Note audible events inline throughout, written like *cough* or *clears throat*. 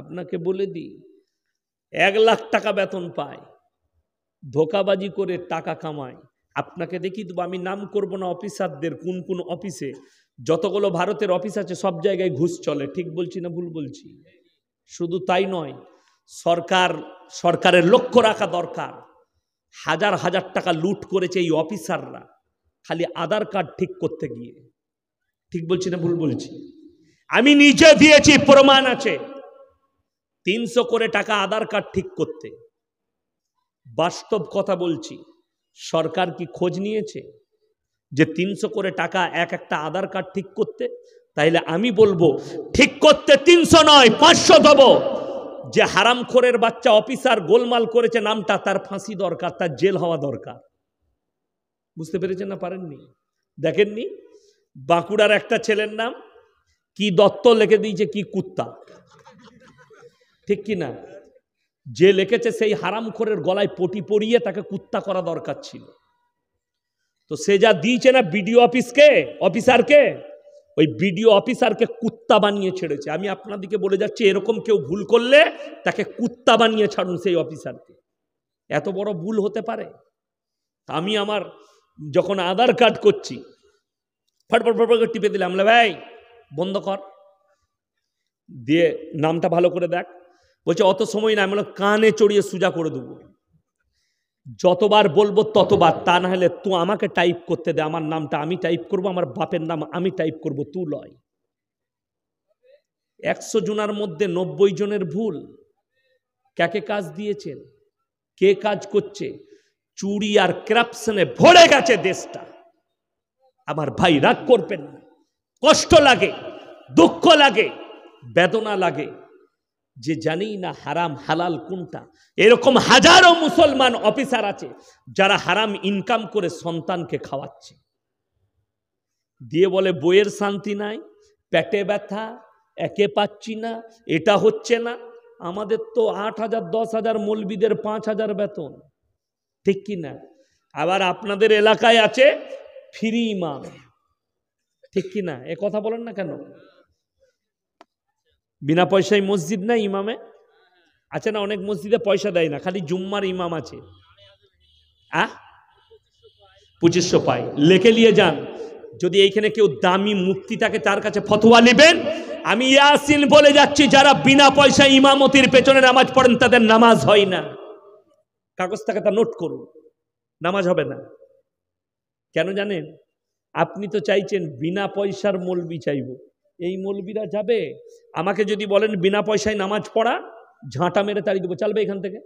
আপনাকে বলে দিই এক লাখ টাকা বেতন পায় ধোকাবাজি করে টাকা কামায় আপনাকে দেখি তো আমি নাম করব না অফিসারদের কোন কোন অফিসে যতগুলো ভারতের অফিস আছে সব জায়গায় ঘুষ চলে ঠিক বলছি না ভুল বলছি শুধু তাই নয় সরকার সরকারের লক্ষ্য রাখা দরকার হাজার হাজার টাকা লুট করেছে এই অফিসাররা খালি আধার কার্ড ঠিক করতে গিয়ে ঠিক বলছি না ভুল বলছি আমি নিজে দিয়েছি প্রমাণ আছে তিনশো করে টাকা আধার কার্ড ঠিক করতে বাস্তব কথা বলছি সরকার কি খোঁজ নিয়েছে যে তিনশো করে টাকা এক একটা আধার কার্ড ঠিক করতে তাইলে আমি বলবো ঠিক করতে তিনশো নয় পাঁচশো দেবো যে হারামখোরের বাচ্চা অফিসার গোলমাল করেছে নামটা তার ফাঁসি দরকার তার জেল হওয়া দরকার বুঝতে পেরেছেন না পারেননি দেখেননি বাঁকুড়ার একটা ছেলের নাম কি দত্ত লেখে দিয়েছে কি কুত্তা ঠিক কি না যে লিখেছে সেই হারামখোরের গলায় পটি পরিয়ে তাকে কুত্তা করা দরকার ছিল তো সে যা দিয়েছে না বিডিও অফিসকে অফিসারকে ওই বিডিও অফিসারকে কুত্তা বানিয়ে ছেড়েছে আমি আপনাদিকে বলে যাচ্ছি এরকম কেউ ভুল করলে তাকে কুত্তা বানিয়ে ছাড়ুন সেই অফিসারকে এত বড় ভুল হতে পারে আমি আমার যখন আধার কার্ড করছি ফটফট ফটফট করে টিপে দিলাম ভাই বন্ধ কর দিয়ে নামটা ভালো করে দেখ বলছে অত সময় না আমি বললাম কানে চড়িয়ে সোজা করে দেবো যতবার বলবো ততবার তা না হলে তুই আমাকে টাইপ করতে দে আমার নামটা আমি টাইপ করব আমার বাপের নাম আমি টাইপ করব তু লয় একশো জনের মধ্যে নব্বই জনের ভুল কাকে কাজ দিয়েছেন কে কাজ করছে চুরি আর ক্রাপশনে ভরে গেছে দেশটা আমার ভাই রাগ করবেন না কষ্ট লাগে দুঃখ লাগে বেদনা লাগে যে জানেই না হারাম হালাল কোনটা এরকম হাজারো মুসলমান অফিসার আছে যারা হারাম ইনকাম করে সন্তানকে খাওয়াচ্ছে দিয়ে বলে বইয়ের শান্তি নাই পেটে ব্যথা একে পাচ্ছি না এটা হচ্ছে না আমাদের তো আট হাজার দশ হাজার মলবিদের পাঁচ হাজার বেতন ঠিক কি না আবার আপনাদের এলাকায় আছে ফ্রি ইমাম ঠিক কি না এ কথা বলেন না কেন বিনা পয়সায় মসজিদ নাই ইমামে আছে আচ্ছা না অনেক মসজিদে পয়সা দেয় না খালি জুম্মার ইমাম আছে আহ পঁচিশশো পায় লেখে নিয়ে যান যদি এইখানে কেউ দামি মুক্তি থাকে তার কাছে ফতোয়া নেবেন আমি ইয়াসিন বলে যাচ্ছি যারা বিনা পয়সা ইমামতির পেছনে নামাজ পড়েন তাদের নামাজ হয় না কাগজ থাকে তা নোট করুন নামাজ হবে না কেন জানেন আপনি তো চাইছেন বিনা পয়সার মলবি চাইব এই মৌলবীরা যাবে আমাকে যদি বলেন বিনা পয়সায় নামাজ পড়া ঝাঁটা মেরে তাড়িয়ে দেবো চলবে এখান থেকে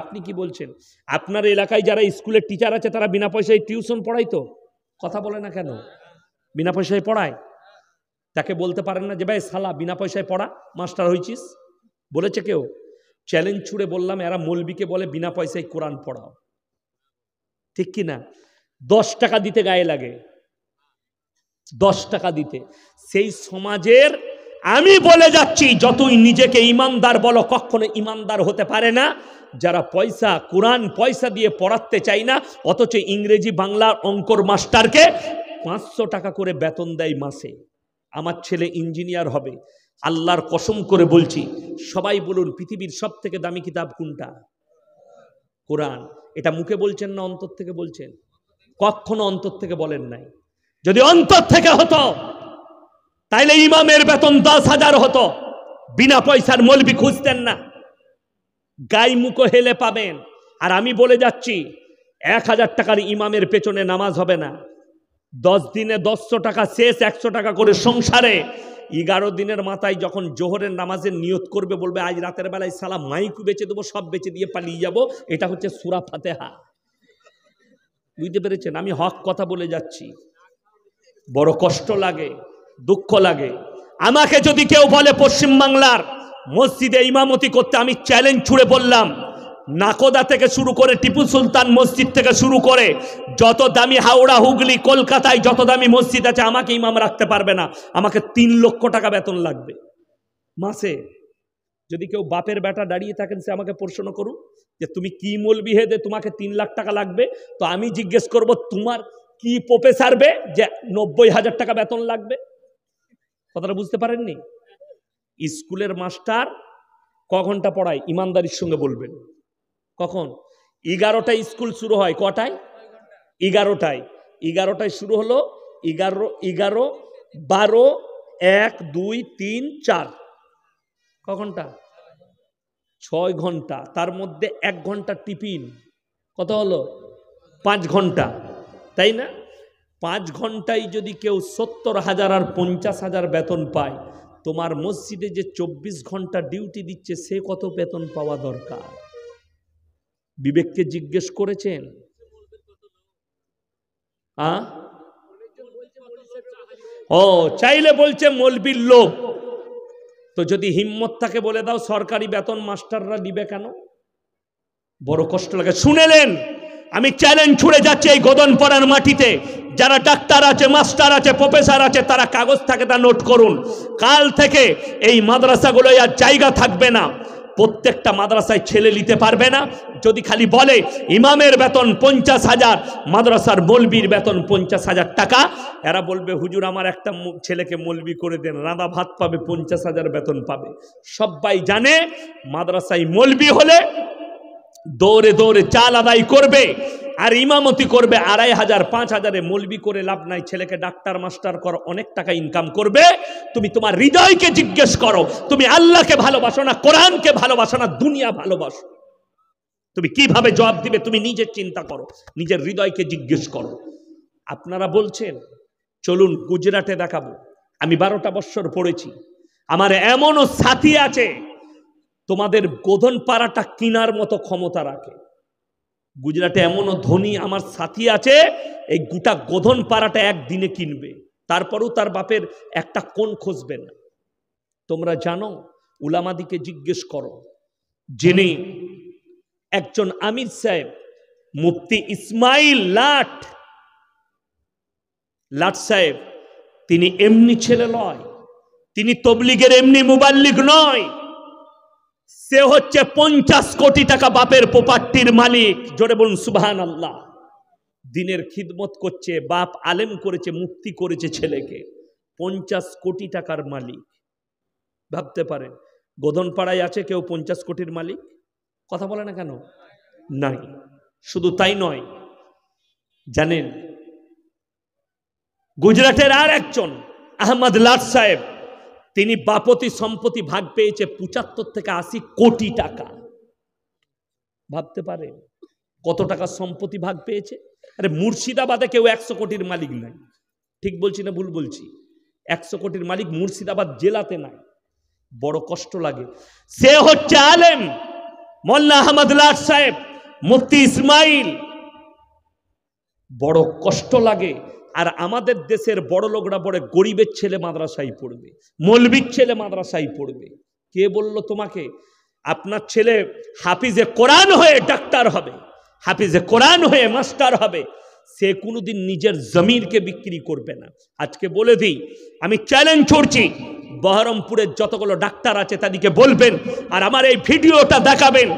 আপনি কি বলছেন আপনার এলাকায় যারা স্কুলের টিচার আছে তারা বিনা পয়সায় টিউশন পড়াই তো কথা বলে না কেন বিনা পয়সায় পড়ায় তাকে বলতে পারেন না যে ভাই সালা বিনা পয়সায় পড়া মাস্টার হয়েছিস বলেছে কেউ চ্যালেঞ্জ ছুড়ে বললাম এরা মৌলবিকে বলে বিনা পয়সায় কোরআন পড়াও ঠিক কি না দশ টাকা দিতে গায়ে লাগে দশ টাকা দিতে সেই সমাজের আমি বলে যাচ্ছি যতই নিজেকে ইমানদার বলো কখনো ইমানদার হতে পারে না যারা পয়সা কোরআন পয়সা দিয়ে পড়াতে চাই না অথচ ইংরেজি বাংলা অঙ্কর মাস্টারকে পাঁচশো টাকা করে বেতন দেয় মাসে আমার ছেলে ইঞ্জিনিয়ার হবে আল্লাহর কসম করে বলছি সবাই বলুন পৃথিবীর সব থেকে দামি কিতাব কোনটা কোরআন এটা মুখে বলছেন না অন্তর থেকে বলছেন কখনো অন্তর থেকে বলেন নাই যদি অন্তর থেকে হতো তাইলে ইমামের বেতন দশ হাজার হতো বিনা পয়সার মলবি খুঁজতেন না গাই মুখো হেলে পাবেন আর আমি বলে যাচ্ছি এক হাজার টাকার ইমামের পেছনে নামাজ হবে না দশ দিনে দশশো টাকা শেষ একশো টাকা করে সংসারে এগারো দিনের মাথায় যখন জোহরের নামাজের নিয়ত করবে বলবে আজ রাতের বেলায় সালা মাইকু বেচে দেবো সব বেচে দিয়ে পালিয়ে যাব এটা হচ্ছে সুরা ফাতেহা বুঝতে পেরেছেন আমি হক কথা বলে যাচ্ছি বড় কষ্ট লাগে দুঃখ লাগে আমাকে যদি কেউ বলে পশ্চিমবাংলার মসজিদে ইমামতি করতে আমি চ্যালেঞ্জ ছুড়ে বললাম নাকোদা থেকে শুরু করে টিপু সুলতান মসজিদ থেকে শুরু করে যত দামি হাওড়া হুগলি কলকাতায় যত দামি মসজিদ আছে আমাকে ইমাম রাখতে পারবে না আমাকে তিন লক্ষ টাকা বেতন লাগবে মাসে যদি কেউ বাপের বেটা দাঁড়িয়ে থাকেন সে আমাকে প্রশ্ন করুন যে তুমি কি মূল বিহেদে তোমাকে তিন লাখ টাকা লাগবে তো আমি জিজ্ঞেস করব তোমার কি পোপে সারবে যে নব্বই হাজার টাকা বেতন লাগবে কথাটা বুঝতে পারেননি স্কুলের মাস্টার ক ঘন্টা পড়ায় ইমানদারির সঙ্গে বলবেন কখন এগারোটায় স্কুল শুরু হয় কটায় এগারোটায় এগারোটায় শুরু হলো এগারো এগারো বারো এক দুই তিন চার ক ঘন্টা ছয় ঘন্টা তার মধ্যে এক ঘন্টা টিফিন কত হলো পাঁচ ঘন্টা তাই না পাঁচ ঘন্টায় যদি কেউ সত্তর হাজার আর পঞ্চাশ হাজার বেতন পায় তোমার মসজিদে যে চব্বিশ ঘন্টা ডিউটি দিচ্ছে সে কত বেতন পাওয়া দরকার বিবেককে জিজ্ঞেস করেছেন ও চাইলে বলছে মলবির লোক তো যদি হিম্মত থাকে বলে দাও সরকারি বেতন মাস্টাররা দিবে কেন বড় কষ্ট লাগে শুনেলেন আমি চ্যালেঞ্জ ছুড়ে যাচ্ছি এই পড়ার মাটিতে যারা ডাক্তার আছে মাস্টার আছে প্রফেসর আছে তারা কাগজ থাকে তা নোট করুন কাল থেকে এই মাদ্রাসাগুলোয় আর জায়গা থাকবে না প্রত্যেকটা মাদ্রাসায় ছেলে নিতে পারবে না যদি খালি বলে ইমামের বেতন পঞ্চাশ হাজার মাদ্রাসার মলবির বেতন পঞ্চাশ হাজার টাকা এরা বলবে হুজুর আমার একটা ছেলেকে মলবি করে দেন রাঁধা ভাত পাবে পঞ্চাশ হাজার বেতন পাবে সবাই জানে মাদ্রাসায় মলবি হলে দৌড়ে দৌড়ে চাল আদায় করবে আর ইমামতি করবে আড়াই হাজার পাঁচ হাজারে মলবি করে লাভ নাই ছেলেকে ডাক্তার মাস্টার করো অনেক টাকা ইনকাম করবে তুমি তোমার হৃদয়কে জিজ্ঞেস করো তুমি আল্লাহকে ভালোবাসো না কোরআনকে ভালোবাসো না দুনিয়া ভালোবাসো তুমি কিভাবে জবাব দিবে তুমি নিজের চিন্তা করো নিজের হৃদয়কে জিজ্ঞেস করো আপনারা বলছেন চলুন গুজরাটে দেখাবো আমি বারোটা বৎসর পড়েছি আমার এমনও সাথী আছে তোমাদের গোধন পাড়াটা কিনার মতো ক্ষমতা রাখে গুজরাটে এমনও ধনী আমার সাথী আছে এই গোটা গোধন পাড়াটা একদিনে কিনবে তারপরেও তার বাপের একটা কোন খুঁজবে না তোমরা জানো উলামাদিকে জিজ্ঞেস করো যিনি একজন আমির সাহেব মুফতি ইসমাইল লাট লাট সাহেব তিনি এমনি ছেলে নয় তিনি তবলিগের এমনি মুবাল্লিক নয় সে হচ্ছে পঞ্চাশ কোটি টাকা বাপের প্রপার্টির মালিক জোরে বলুন সুবাহান আল্লাহ দিনের খিদমত করছে বাপ আলেম করেছে মুক্তি করেছে ছেলেকে পঞ্চাশ কোটি টাকার মালিক ভাবতে পারেন গোধনপাড়ায় আছে কেউ পঞ্চাশ কোটির মালিক কথা বলে না কেন নাই শুধু তাই নয় জানেন গুজরাটের আর একজন আহমদ লাট সাহেব তিনি বাপতি সম্পত্তি ভাগ পেয়েছে পঁচাত্তর থেকে আশি কোটি টাকা ভাবতে পারে কত টাকা সম্পত্তি ভাগ পেয়েছে আরে মুর্শিদাবাদে কেউ একশো কোটির মালিক নাই ঠিক বলছি না ভুল বলছি একশো কোটির মালিক মুর্শিদাবাদ জেলাতে নাই বড় কষ্ট লাগে সে হচ্ছে আলেম মোল্লা আহমদ লাট সাহেব মুফতি ইসমাইল বড় কষ্ট লাগে আর আমাদের দেশের বড় লোকরা পড়ে গরিবের ছেলে মাদ্রাসায় পড়বে মলবির ছেলে মাদ্রাসায় পড়বে কে বলল তোমাকে আপনার ছেলে হাফিজে কোরআন হয়ে ডাক্তার হবে হাফিজে কোরআন হয়ে মাস্টার হবে সে কোনোদিন নিজের জমিরকে বিক্রি করবে না আজকে বলে দিই আমি চ্যালেঞ্জ করছি বহরমপুরের যতগুলো ডাক্তার আছে তাদেরকে বলবেন আর আমার এই ভিডিওটা দেখাবেন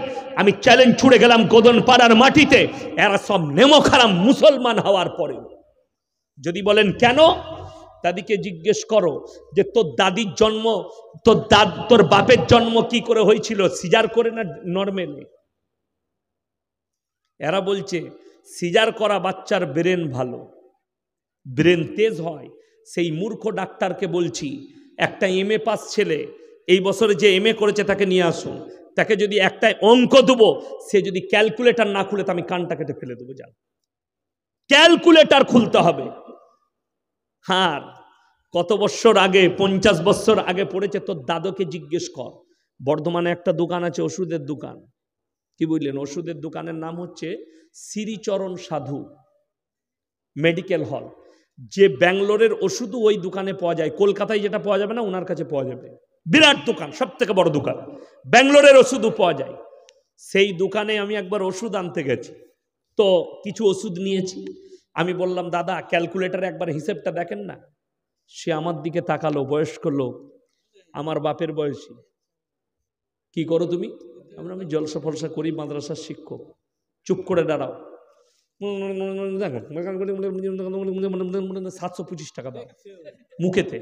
আমি চ্যালেঞ্জ ছুড়ে গেলাম গোদন পাড়ার মাটিতে এরা সব নেমো খারাপ মুসলমান হওয়ার পরেও যদি বলেন কেন দাদিকে জিজ্ঞেস করো যে তোর দাদির জন্ম তোর দাদ তোর বাপের জন্ম কি করে হয়েছিল সিজার করে না নর্মেলে এরা বলছে সিজার করা বাচ্চার ব্রেন ভালো ব্রেন তেজ হয় সেই মূর্খ ডাক্তারকে বলছি একটা এম এ পাস ছেলে এই বছরে যে এম করেছে তাকে নিয়ে আসুন তাকে যদি একটাই অঙ্ক দেবো সে যদি ক্যালকুলেটার না খুলে তো আমি কানটা কেটে ফেলে দেবো যা ক্যালকুলেটার খুলতে হবে হার কত বছর আগে পঞ্চাশ বছর আগে পড়েছে তোর দাদকে জিজ্ঞেস কর বর্ধমানে একটা দোকান আছে ওষুধের দোকান কি বুঝলেন ওষুধের দোকানের নাম হচ্ছে শ্রীচরণ সাধু মেডিকেল হল যে ব্যাঙ্গলোরের ওষুধও ওই দোকানে পাওয়া যায় কলকাতায় যেটা পাওয়া যাবে না ওনার কাছে পাওয়া যাবে বিরাট দোকান সব থেকে বড় দোকান ব্যাঙ্গলোরের ওষুধও পাওয়া যায় সেই দোকানে আমি একবার ওষুধ আনতে গেছি তো কিছু ওষুধ নিয়েছি আমি বললাম দাদা ক্যালকুলেটারে একবার হিসেবটা দেখেন না সে আমার দিকে তাকালো বয়স্ক লোক আমার বাপের বয়সী কি করো তুমি আমরা আমি জলসা ফলসা করি মাদ্রাসার শিক্ষক চুপ করে দাঁড়াও সাতশো পঁচিশ টাকা দাও মুখেতে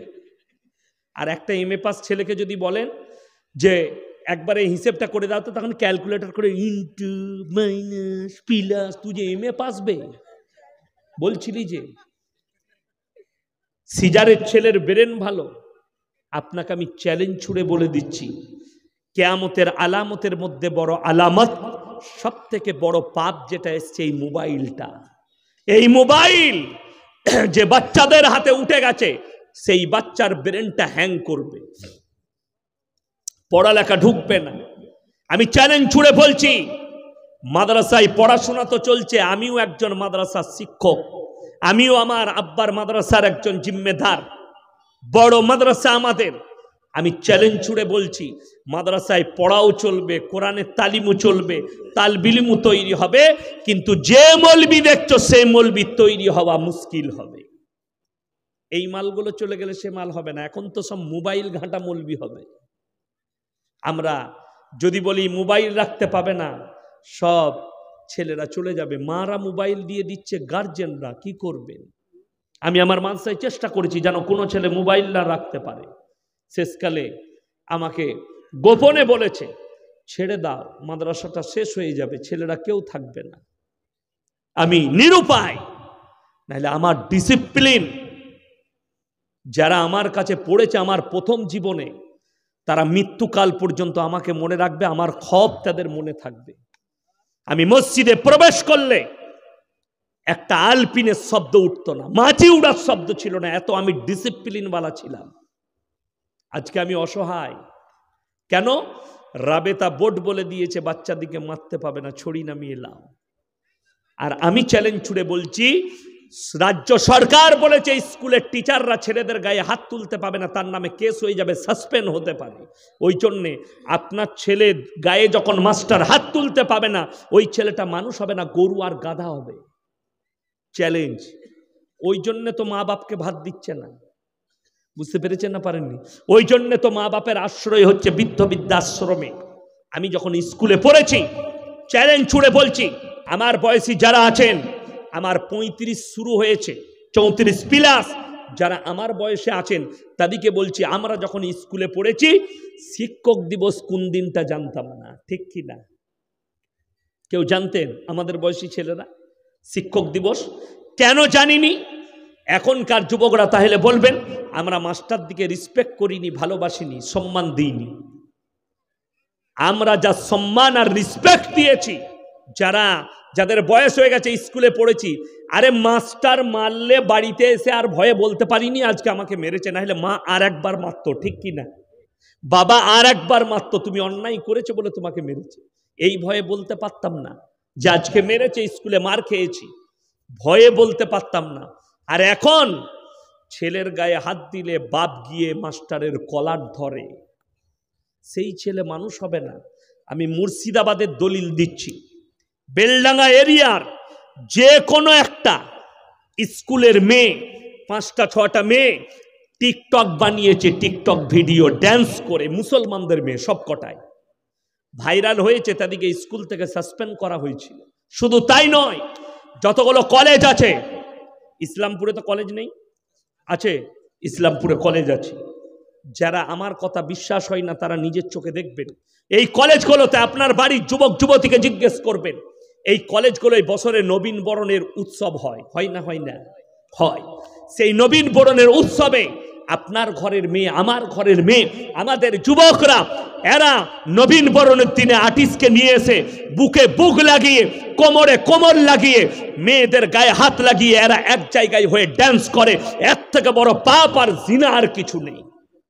আর একটা এম এ পাস ছেলেকে যদি বলেন যে একবারে হিসেবটা করে দাও তো তখন ক্যালকুলেটার করে ইন্টু মাইনাস প্লাস তুই যে এম এ পাসবে বলছিলি যে সিজারের ছেলের ব্রেন ভালো আপনাকে আমি চ্যালেঞ্জ ছুড়ে বলে দিচ্ছি কেয়ামতের আলামতের মধ্যে বড় আলামত সব থেকে বড় পাপ যেটা এসছে এই মোবাইলটা এই মোবাইল *clears throat* যে বাচ্চাদের হাতে উঠে গেছে সেই বাচ্চার ব্রেনটা হ্যাং করবে পড়ালেখা ঢুকবে না আমি চ্যালেঞ্জ ছুড়ে বলছি মাদ্রাসায় পড়াশোনা তো চলছে আমিও একজন মাদ্রাসার শিক্ষক আমিও আমার আব্বার মাদ্রাসার একজন জিম্মেদার বড় মাদ্রাসা আমাদের আমি চ্যালেঞ্জ ছুড়ে বলছি মাদ্রাসায় পড়াও চলবে কোরআনের তালিমও চলবে তালবিলিমও তৈরি হবে কিন্তু যে মলবি দেখছো সে মলবি তৈরি হওয়া মুশকিল হবে এই মালগুলো চলে গেলে সে মাল হবে না এখন তো সব মোবাইল ঘাঁটা মলবি হবে আমরা যদি বলি মোবাইল রাখতে পাবে না সব ছেলেরা চলে যাবে মারা মোবাইল দিয়ে দিচ্ছে গার্জেনরা কি করবেন আমি আমার মানসায় চেষ্টা করেছি যেন কোনো ছেলে মোবাইল না রাখতে পারে শেষকালে আমাকে গোপনে বলেছে ছেড়ে দাও মাদ্রাসাটা শেষ হয়ে যাবে ছেলেরা কেউ থাকবে না আমি নিরুপায় নাহলে আমার ডিসিপ্লিন যারা আমার কাছে পড়েছে আমার প্রথম জীবনে তারা মৃত্যুকাল পর্যন্ত আমাকে মনে রাখবে আমার খব তাদের মনে থাকবে আমি মসজিদে প্রবেশ করলে একটা আলপিনের শব্দ উঠতো না মাঝি উড়ার শব্দ ছিল না এত আমি ডিসিপ্লিনওয়ালা ছিলাম আজকে আমি অসহায় কেন রাবে তা বোট বলে দিয়েছে দিকে মারতে পাবে না ছড়ি নামিয়ে লাও আর আমি চ্যালেঞ্জ ছুড়ে বলছি রাজ্য সরকার বলেছে স্কুলের টিচাররা ছেলেদের গায়ে হাত তুলতে পাবে না তার নামে কেস হয়ে যাবে সাসপেন্ড হতে পারে ওই জন্যে আপনার ছেলে গায়ে যখন মাস্টার হাত তুলতে পাবে না ওই ছেলেটা মানুষ হবে না গরু আর গাধা হবে চ্যালেঞ্জ ওই জন্যে তো মা বাপকে ভাত দিচ্ছে না বুঝতে পেরেছেন না পারেননি ওই জন্যে তো মা বাপের আশ্রয় হচ্ছে বৃদ্ধ বৃদ্ধাশ্রমে আমি যখন স্কুলে পড়েছি চ্যালেঞ্জ ছুড়ে বলছি আমার বয়সী যারা আছেন আমার পঁয়ত্রিশ শুরু হয়েছে চৌত্রিশ প্লাস যারা আমার বয়সে আছেন তাদেরকে বলছি আমরা যখন স্কুলে পড়েছি শিক্ষক দিবস কোন দিনটা জানতাম না ঠিক কি না কেউ জানতেন আমাদের বয়সী ছেলেরা শিক্ষক দিবস কেন জানিনি এখনকার যুবকরা তাহলে বলবেন আমরা মাস্টার দিকে রিসপেক্ট করিনি ভালোবাসিনি সম্মান দিইনি আমরা যা সম্মান আর রিসপেক্ট দিয়েছি যারা যাদের বয়স হয়ে গেছে স্কুলে পড়েছি আরে মাস্টার মারলে বাড়িতে এসে আর ভয়ে বলতে পারিনি আজকে আমাকে মেরেছে না হলে মা আর একবার মারতো ঠিক কি না বাবা আর একবার মারত তুমি অন্যায় করেছো বলে তোমাকে মেরেছে এই ভয়ে বলতে পারতাম না যে আজকে মেরেছে স্কুলে মার খেয়েছি ভয়ে বলতে পারতাম না আর এখন ছেলের গায়ে হাত দিলে বাপ গিয়ে মাস্টারের কলার ধরে সেই ছেলে মানুষ হবে না আমি মুর্শিদাবাদের দলিল দিচ্ছি বেলডাঙ্গা এরিয়ার যে কোনো একটা স্কুলের মেয়ে পাঁচটা ছটা মেয়ে টিকটক বানিয়েছে টিকটক ভিডিও ড্যান্স করে মুসলমানদের মেয়ে সব কটায় ভাইরাল হয়েছে তাদেরকে স্কুল থেকে সাসপেন্ড করা হয়েছিল শুধু তাই নয় যতগুলো কলেজ আছে ইসলামপুরে তো কলেজ নেই আছে ইসলামপুরে কলেজ আছে যারা আমার কথা বিশ্বাস হয় না তারা নিজের চোখে দেখবেন এই কলেজগুলোতে আপনার বাড়ির যুবক যুবতীকে জিজ্ঞেস করবেন এই এই বছরে নবীন বরণের উৎসব হয় হয় না হয় না হয় সেই নবীন বরণের উৎসবে আপনার ঘরের মেয়ে আমার ঘরের মেয়ে আমাদের যুবকরা এরা নবীন বরণের দিনে আর্টিস্টকে নিয়ে এসে বুকে বুক লাগিয়ে কোমরে কোমর লাগিয়ে মেয়েদের গায়ে হাত লাগিয়ে এরা এক জায়গায় হয়ে ড্যান্স করে এর থেকে বড় পাপ আর জিনা আর কিছু নেই